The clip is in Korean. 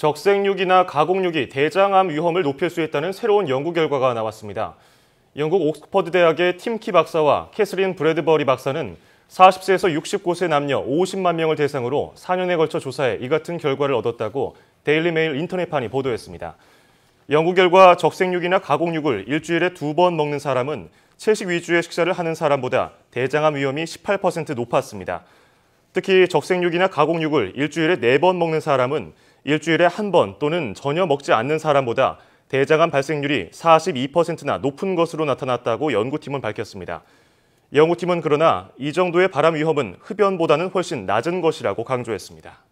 적색육이나 가공육이 대장암 위험을 높일 수 있다는 새로운 연구 결과가 나왔습니다. 영국 옥스퍼드 대학의 팀키 박사와 캐슬린 브래드버리 박사는 40세에서 69세 남녀 50만 명을 대상으로 4년에 걸쳐 조사해 이 같은 결과를 얻었다고 데일리메일 인터넷판이 보도했습니다. 연구 결과 적색육이나 가공육을 일주일에 두 번 먹는 사람은 채식 위주의 식사를 하는 사람보다 대장암 위험이 18% 높았습니다. 특히 적색육이나 가공육을 일주일에 네 번 먹는 사람은 일주일에 한 번 또는 전혀 먹지 않는 사람보다 대장암 발생률이 42%나 높은 것으로 나타났다고 연구팀은 밝혔습니다. 연구팀은 그러나 이 정도의 발암 위험은 흡연보다는 훨씬 낮은 것이라고 강조했습니다.